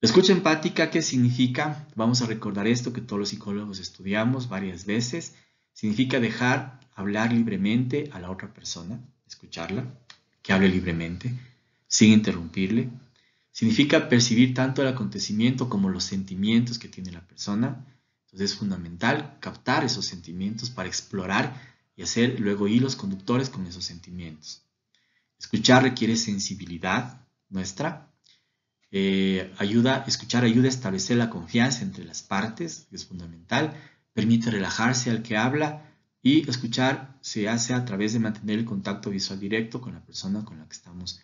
escucha empática, ¿qué significa? Vamos a recordar esto que todos los psicólogos estudiamos varias veces. Significa dejar hablar libremente a la otra persona, escucharla, que hable libremente, sin interrumpirle. Significa percibir tanto el acontecimiento como los sentimientos que tiene la persona. Entonces es fundamental captar esos sentimientos para explorar y hacer luego hilos conductores con esos sentimientos. Escuchar requiere sensibilidad nuestra, eh, ayuda, escuchar ayuda a establecer la confianza entre las partes, es fundamental. Permite relajarse al que habla y escuchar se hace a través de mantener el contacto visual directo con la persona con la que estamos